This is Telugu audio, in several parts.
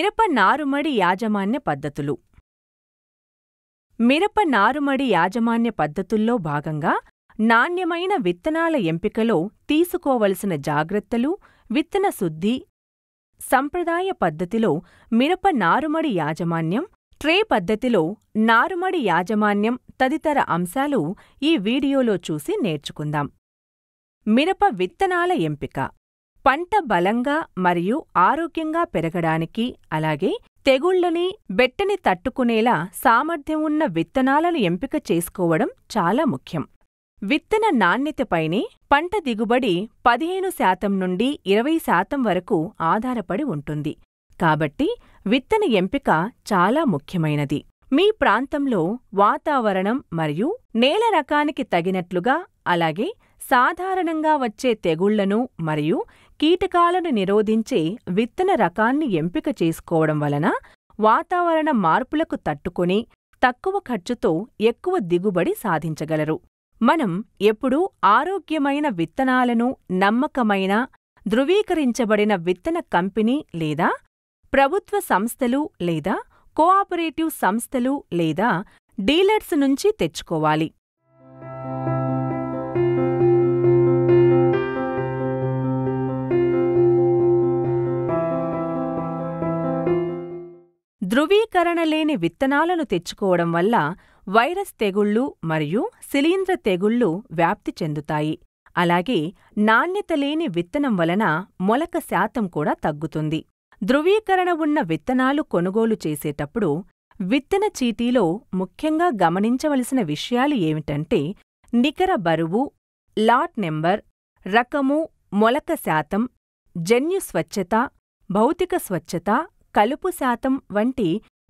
మిరప నారుమడి యాజమాన్య పద్ధతులు మిరప నారుమడి యాజమాన్య పద్ధతుల్లో భాగంగా నాణ్యమైన విత్తనాల ఎంపికలో తీసుకోవలసిన జాగ్రత్తలు విత్తన శుద్ధి సంప్రదాయ పద్ధతిలో మిరప నారుమడి యాజమాన్యం ట్రే పద్ధతిలో నారుమడి యాజమాన్యం తదితర అంశాలు ఈ వీడియోలో చూసి నేర్చుకుందాం మిరప విత్తనాల ఎంపిక పంట బలంగా మరియు ఆరోగ్యంగా పెరగడానికి అలాగే తెగుళ్లని బెట్టని తట్టుకునేలా సామర్థ్యం ఉన్న విత్తనాలను ఎంపిక చేసుకోవడం చాలా ముఖ్యం విత్తన నాణ్యతపైనే పంట దిగుబడి పదిహేను శాతం నుండి ఇరవై శాతం వరకు ఆధారపడి ఉంటుంది కాబట్టి విత్తన ఎంపిక చాలా ముఖ్యమైనది మీ ప్రాంతంలో వాతావరణం మరియు నేల రకానికి తగినట్లుగా అలాగే సాధారణంగా వచ్చే తెగుళ్లను మరియు కీటకాలను నిరోధించే విత్తన రకాన్ని ఎంపిక చేసుకోవడం వలన వాతావరణ మార్పులకు తట్టుకొని తక్కువ ఖర్చుతో ఎక్కువ దిగుబడి సాధించగలరు మనం ఎప్పుడూ ఆరోగ్యమైన విత్తనాలను నమ్మకమైన ధృవీకరించబడిన విత్తన కంపెనీ లేదా ప్రభుత్వ సంస్థలు లేదా కోఆపరేటివ్ సంస్థలు లేదా డీలర్స్ నుంచి తెచ్చుకోవాలి ధ్రువీకరణ లేని విత్తనాలను తెచ్చుకోవడం వల్ల వైరస్ తెగుళ్ళు మరియు శిలీంధ్ర తెగుళ్ళు వ్యాప్తి చెందుతాయి అలాగే నాణ్యత లేని విత్తనం వలన మొలక శాతం కూడా తగ్గుతుంది ధృవీకరణ ఉన్న విత్తనాలు కొనుగోలు చేసేటప్పుడు విత్తన చీటీలో ముఖ్యంగా గమనించవలసిన విషయాలు ఏమిటంటే నికర బరువు లాట్ నెంబర్ రకము మొలక శాతం జన్యు స్వచ్ఛత భౌతిక స్వచ్ఛత కలుపు శాతం వంటి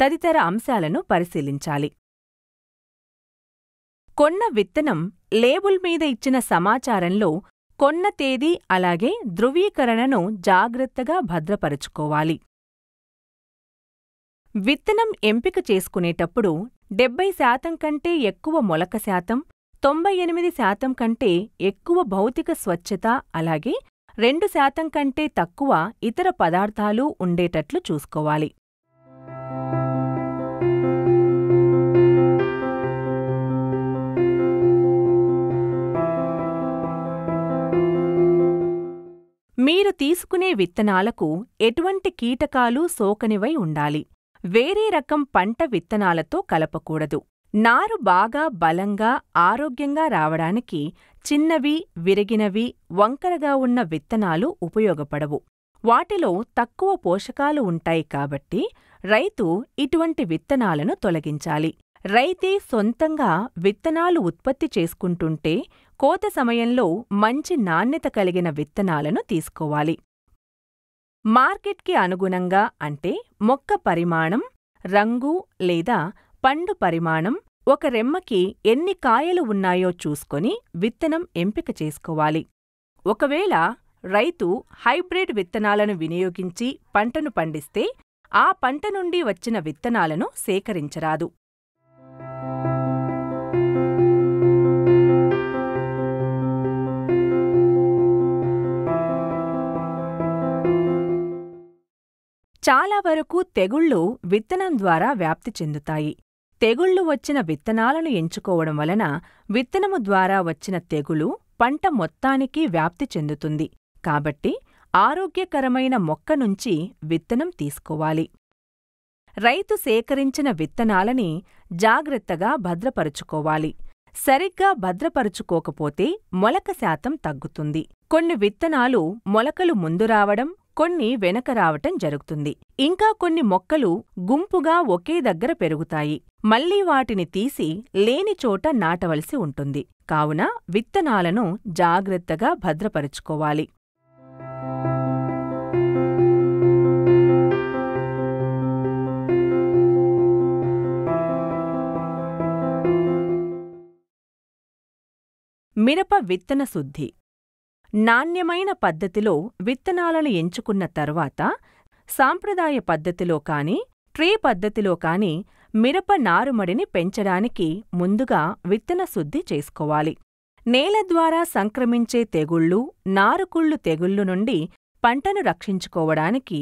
తదితర అంశాలను పరిశీలించాలి కొన్న విత్తనం లేబుల్ మీద ఇచ్చిన సమాచారంలో కొన్న తేదీ అలాగే ధృవీకరణను జాగ్రత్తగా భద్రపరుచుకోవాలి విత్తనం ఎంపిక చేసుకునేటప్పుడు డెబ్బై శాతం కంటే ఎక్కువ మొలక శాతం తొంభై ఎనిమిది శాతం కంటే ఎక్కువ భౌతిక స్వచ్ఛత అలాగే రెండు శాతం కంటే తక్కువ ఇతర పదార్థాలు ఉండేటట్లు చూసుకోవాలి మీరు తీసుకునే విత్తనాలకు ఎటువంటి కీటకాలు సోకనివై ఉండాలి వేరే రకం పంట విత్తనాలతో కలపకూడదు నారు బాగా బలంగా ఆరోగ్యంగా రావడానికి చిన్నవి విరిగినవి వంకరగా ఉన్న విత్తనాలు ఉపయోగపడవు వాటిలో తక్కువ పోషకాలు ఉంటాయి కాబట్టి రైతు ఇటువంటి విత్తనాలను తొలగించాలి రైతే సొంతంగా విత్తనాలు ఉత్పత్తి చేసుకుంటుంటే కోత సమయంలో మంచి నాణ్యత కలిగిన విత్తనాలను తీసుకోవాలి మార్కెట్కి అనుగుణంగా అంటే మొక్క పరిమాణం రంగు లేదా పండు పరిమాణం ఒక రెమ్మకి ఎన్ని కాయలు ఉన్నాయో చూసుకొని విత్తనం ఎంపిక చేసుకోవాలి ఒకవేళ రైతు హైబ్రిడ్ విత్తనాలను వినియోగించి పంటను పండిస్తే ఆ పంట నుండి వచ్చిన విత్తనాలను సేకరించరాదు చాలా వరకు తెగుళ్ళు విత్తనం ద్వారా వ్యాప్తి చెందుతాయి తెగుళ్లు వచ్చిన విత్తనాలను ఎంచుకోవడం వలన విత్తనము ద్వారా వచ్చిన తెగులు పంట మొత్తానికి వ్యాప్తి చెందుతుంది కాబట్టి ఆరోగ్యకరమైన మొక్క నుంచి విత్తనం తీసుకోవాలి రైతు సేకరించిన విత్తనాలని జాగ్రత్తగా భద్రపరుచుకోవాలి సరిగ్గా భద్రపరుచుకోకపోతే మొలక శాతం తగ్గుతుంది కొన్ని విత్తనాలు మొలకలు ముందు రావడం కొన్ని వెనక రావటం జరుగుతుంది ఇంకా కొన్ని మొక్కలు గుంపుగా ఒకే దగ్గర పెరుగుతాయి మళ్లీ వాటిని తీసి లేని చోట నాటవలసి ఉంటుంది కావున విత్తనాలను జాగ్రత్తగా భద్రపరుచుకోవాలి మిరప విత్తన శుద్ధి నాణ్యమైన పద్ధతిలో విత్తనాలను ఎంచుకున్న తర్వాత సాంప్రదాయ పద్ధతిలో కానీ ట్రీ పద్ధతిలో కానీ మిరప నారుమడిని పెంచడానికి ముందుగా విత్తన శుద్ధి చేసుకోవాలి నేల ద్వారా సంక్రమించే తెగుళ్ళు నారుకుళ్ళు తెగుళ్ళు నుండి పంటను రక్షించుకోవడానికి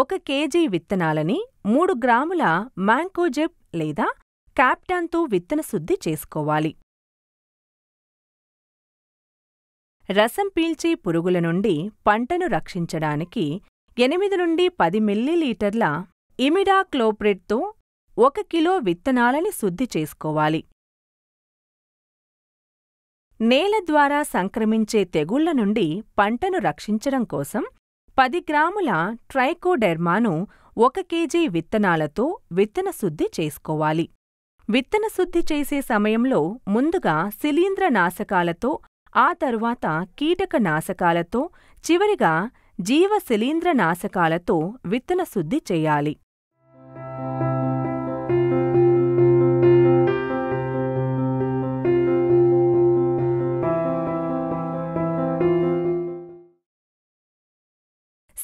ఒక కేజీ విత్తనాలని మూడు గ్రాముల మ్యాంకోజెబ్ లేదా క్యాప్టాన్తో విత్తన శుద్ధి చేసుకోవాలి రసం పీల్చే పురుగుల నుండి పంటను రక్షించడానికి ఎనిమిది నుండి పది మిల్లీలీటర్ల ఇమిడాక్లోప్రిడ్తో ఒక కిలో విత్తనాలని శుద్ధి చేసుకోవాలి నేల ద్వారా సంక్రమించే తెగుళ్ల నుండి పంటను రక్షించడం కోసం పది గ్రాముల ట్రైకోడెర్మాను ఒక కేజీ విత్తనాలతో విత్తన శుద్ధి చేసుకోవాలి విత్తన శుద్ధి చేసే సమయంలో ముందుగా శిలీంద్రనాశకాలతో ఆ తరువాత కీటక నాశకాలతో చివరిగా జీవ శిలీంద్ర నాశకాలతో విత్తన శుద్ధి చేయాలి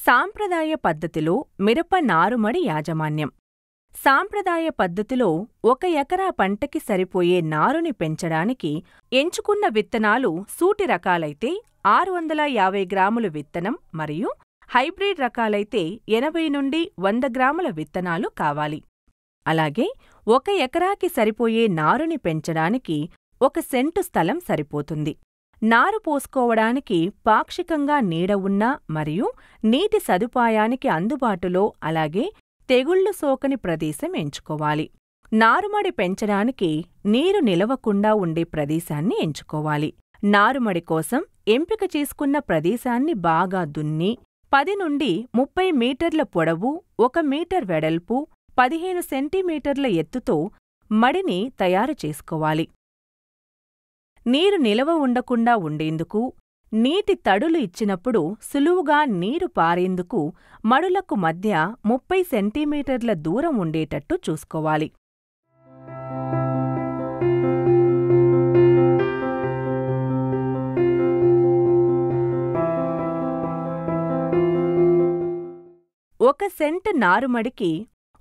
సాంప్రదాయ పద్ధతిలో మిరప నారుమడి యాజమాన్యం సాంప్రదాయ పద్ధతిలో ఒక ఎకరా పంటకి సరిపోయే నారుని పెంచడానికి ఎంచుకున్న విత్తనాలు సూటి రకాలైతే ఆరు వందల యాభై గ్రాముల విత్తనం మరియు హైబ్రిడ్ రకాలైతే ఎనభై నుండి వంద గ్రాముల విత్తనాలు కావాలి అలాగే ఒక ఎకరాకి సరిపోయే నారుని పెంచడానికి ఒక సెంటు స్థలం సరిపోతుంది నారు పోసుకోవడానికి పాక్షికంగా నీడ ఉన్న మరియు నీటి సదుపాయానికి అందుబాటులో అలాగే తెగుళ్లు సోకని ప్రదేశం ఎంచుకోవాలి నారుమడి పెంచడానికి నీరు నిలవకుండా ఉండే ప్రదేశాన్ని ఎంచుకోవాలి నారుమడి కోసం ఎంపిక చేసుకున్న ప్రదేశాన్ని బాగా దున్ని పది నుండి ముప్పై మీటర్ల పొడవు ఒక మీటర్ వెడల్పు పదిహేను సెంటీమీటర్ల ఎత్తుతో మడిని తయారు చేసుకోవాలి నీరు నిలవ ఉండకుండా ఉండేందుకు నీటి తడులు ఇచ్చినప్పుడు సులువుగా నీరు పారేందుకు మడులకు మధ్య ముప్పై సెంటీమీటర్ల దూరం ఉండేటట్టు చూసుకోవాలి ఒక సెంటు నారుమడికి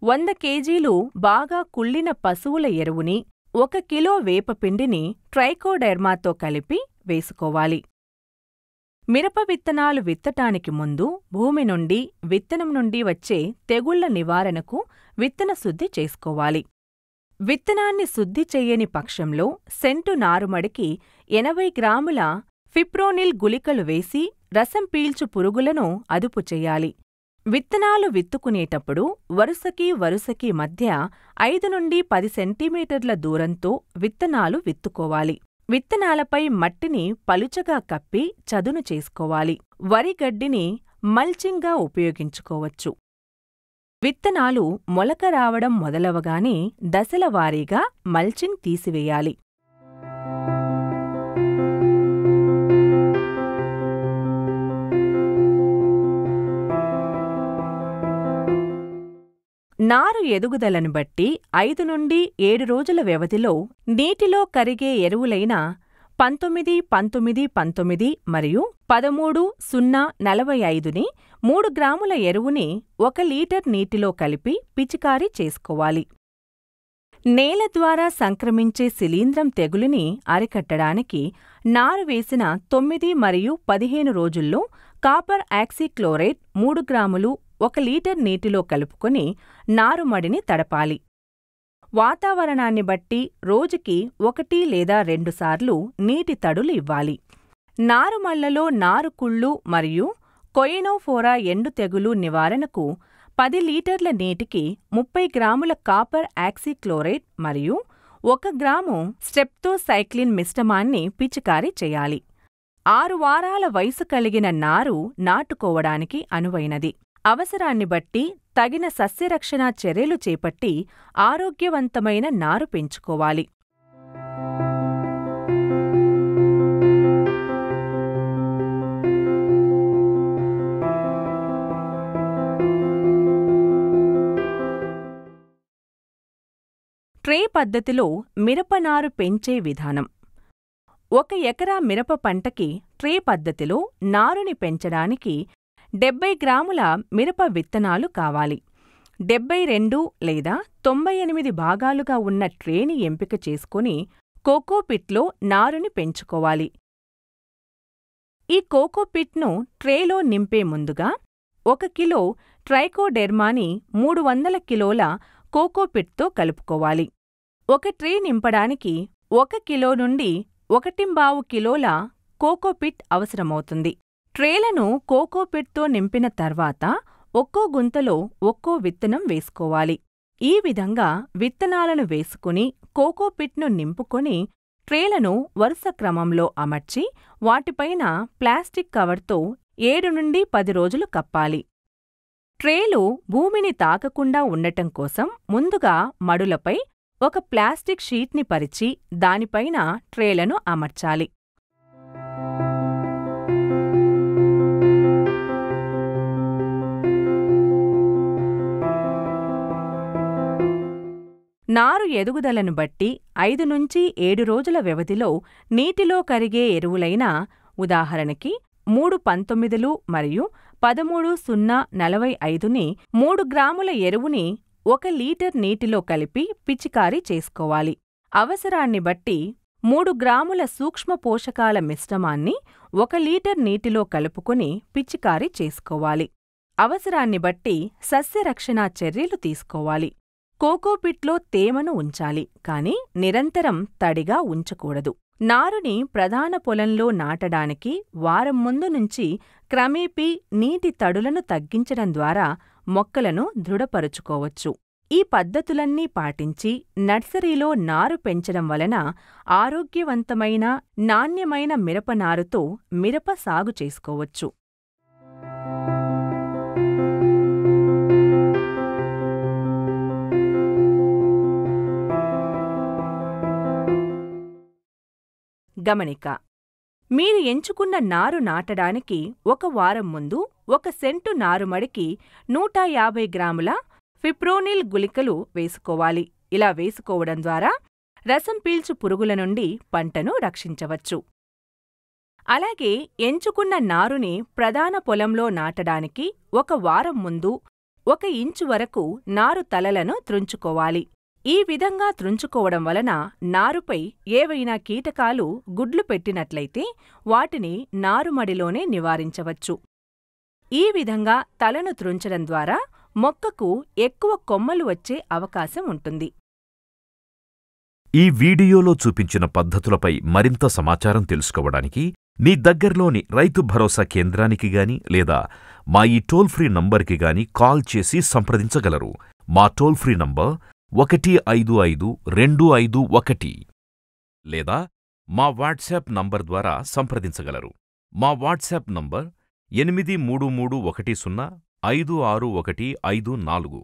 వంద కేజీలు బాగా కుళ్ళిన పశువుల ఎరువుని ఒక కిలో వేపపిండిని ట్రైకోడెర్మాతో కలిపి వేసుకోవాలి మిరప విత్తనాలు విత్తటానికి ముందు భూమి నుండి విత్తనం నుండి వచ్చే తెగుళ్ల నివారణకు విత్తన శుద్ధి చేసుకోవాలి విత్తనాన్ని శుద్ధి చేయని పక్షంలో సెంటు నారుమడికి ఎనభై గ్రాముల ఫిప్రోనిల్ గుళికలు వేసి రసం పీల్చు పురుగులను అదుపు చేయాలి విత్తనాలు విత్తుకునేటప్పుడు వరుసకీ వరుసకీ మధ్య ఐదు నుండి పది సెంటీమీటర్ల దూరంతో విత్తనాలు విత్తుకోవాలి విత్తనాలపై మట్టిని పలుచగా కప్పి చదును చేసుకోవాలి వరి గడ్డిని మల్చింగ్గా ఉపయోగించుకోవచ్చు విత్తనాలు మొలక రావడం మొదలవగానే దశలవారీగా మల్చింగ్ తీసివేయాలి నారు ఎదుగుదలను బట్టి ఐదు నుండి ఏడు రోజుల వ్యవధిలో నీటిలో కరిగే ఎరువులైన పంతొమ్మిది పంతొమ్మిది పంతొమ్మిది మరియు పదమూడు సున్నా నలభై ఐదుని మూడు గ్రాముల ఎరువుని ఒక లీటర్ నీటిలో కలిపి పిచికారీ చేసుకోవాలి నేల ద్వారా సంక్రమించే శిలీంద్రం తెగులుని అరికట్టడానికి నారు వేసిన తొమ్మిది మరియు పదిహేను రోజుల్లో కాపర్ ఆక్సీక్లోరైట్ మూడు గ్రాములు ఒక లీటర్ నీటిలో కలుపుకొని నారుమడిని తడపాలి వాతావరణాన్ని బట్టి రోజుకి ఒకటి లేదా రెండుసార్లు నీటి తడులు ఇవ్వాలి నారుమళ్లలో నారుకుళ్ళు మరియు కొయినోఫోరా ఎండు తెగులు నివారణకు పది లీటర్ల నీటికి ముప్పై గ్రాముల కాపర్ యాక్సిక్లోరైడ్ మరియు ఒక గ్రాము స్టెప్తోసైక్లిన్ మిశ్రమాన్ని పిచికారీ చేయాలి ఆరు వారాల వయసు కలిగిన నారు నాటుకోవడానికి అనువైనది అవసరాన్ని బట్టి తగిన సస్యరక్షణ చర్యలు చేపట్టి ఆరోగ్యవంతమైన నారు పెంచుకోవాలి ట్రే పద్ధతిలో మిరపనారు పెంచే విధానం ఒక ఎకరా మిరప పంటకి ట్రే పద్ధతిలో నారుని పెంచడానికి డెబ్బై గ్రాముల మిరప విత్తనాలు కావాలి డెబ్బై రెండు లేదా తొంభై ఎనిమిది భాగాలుగా ఉన్న ట్రేని ఎంపిక చేసుకుని కోకోపిట్లో నారుని పెంచుకోవాలి ఈ కోకోపిట్ను ట్రేలో నింపే ముందుగా ఒక కిలో ట్రైకోడెర్మాని మూడు వందల కిలోల కోకోపిట్తో కలుపుకోవాలి ఒక ట్రే నింపడానికి ఒక కిలో నుండి ఒకటింబావు కిలోల కోకోపిట్ అవసరమవుతుంది ట్రేలను కోకో పిట్తో నింపిన తర్వాత ఒక్కో గుంతలో ఒక్కో విత్తనం వేసుకోవాలి ఈ విధంగా విత్తనాలను వేసుకుని కోకో పిట్ను నింపుకొని ట్రేలను వరుస క్రమంలో అమర్చి వాటిపైన ప్లాస్టిక్ కవర్తో ఏడు నుండి పది రోజులు కప్పాలి ట్రేలు భూమిని తాకకుండా ఉండటం కోసం ముందుగా మడులపై ఒక ప్లాస్టిక్ షీట్ని పరిచి దానిపైన ట్రేలను అమర్చాలి నారు ఎదుగుదలను బట్టి ఐదు నుంచి ఏడు రోజుల వ్యవధిలో నీటిలో కరిగే ఎరువులైన ఉదాహరణకి మూడు పంతొమ్మిదిలు మరియు పదమూడు సున్నా నలభై ఐదుని మూడు గ్రాముల ఎరువుని ఒక లీటర్ నీటిలో కలిపి పిచికారీ చేసుకోవాలి అవసరాన్ని బట్టి మూడు గ్రాముల సూక్ష్మ పోషకాల మిశ్రమాన్ని ఒక లీటర్ నీటిలో కలుపుకుని పిచికారీ చేసుకోవాలి అవసరాన్ని బట్టి సస్యరక్షణా చర్యలు తీసుకోవాలి కోకోపిట్లో తేమను ఉంచాలి కాని నిరంతరం తడిగా ఉంచకూడదు నారుని ప్రధాన పొలంలో నాటడానికి వారం ముందు నుంచి క్రమేపీ నీటి తడులను తగ్గించడం ద్వారా మొక్కలను దృఢపరుచుకోవచ్చు ఈ పద్ధతులన్నీ పాటించి నర్సరీలో నారు పెంచడం వలన ఆరోగ్యవంతమైన నాణ్యమైన మిరప నారుతో మిరప సాగు చేసుకోవచ్చు గమనిక మీరు ఎంచుకున్న నారు నాటడానికి ఒక వారం ముందు ఒక సెంటు నారుమడికి నూట యాభై గ్రాముల ఫిప్రోనిల్ గుళికలు వేసుకోవాలి ఇలా వేసుకోవడం ద్వారా రసం పీల్చు పురుగుల నుండి పంటను రక్షించవచ్చు అలాగే ఎంచుకున్న నారుని ప్రధాన పొలంలో నాటడానికి ఒక వారం ముందు ఒక ఇంచు వరకు నారు తలలను త్రుంచుకోవాలి ఈ విధంగా త్రుంచుకోవడం వలన నారుపై ఏవైనా కీటకాలు గుడ్లు పెట్టినట్లయితే వాటిని నారుమడిలోనే నివారించవచ్చు ఈ విధంగా తలను త్రుంచడం ద్వారా మొక్కకు ఎక్కువ కొమ్మలు వచ్చే అవకాశం ఉంటుంది ఈ వీడియోలో చూపించిన పద్ధతులపై మరింత సమాచారం తెలుసుకోవడానికి మీ దగ్గరలోని రైతు భరోసా కేంద్రానికి గాని లేదా మా ఈ టోల్ ఫ్రీ నంబర్కి గాని కాల్ చేసి సంప్రదించగలరు మా టోల్ ఫ్రీ నంబర్ ఒకటి ఐదు ఐదు రెండు ఐదు ఒకటి లేదా మా వాట్సాప్ నంబర్ ద్వారా సంప్రదించగలరు మా వాట్సాప్ నంబర్ ఎనిమిది మూడు మూడు ఒకటి సున్నా ఐదు ఆరు ఒకటి ఐదు నాలుగు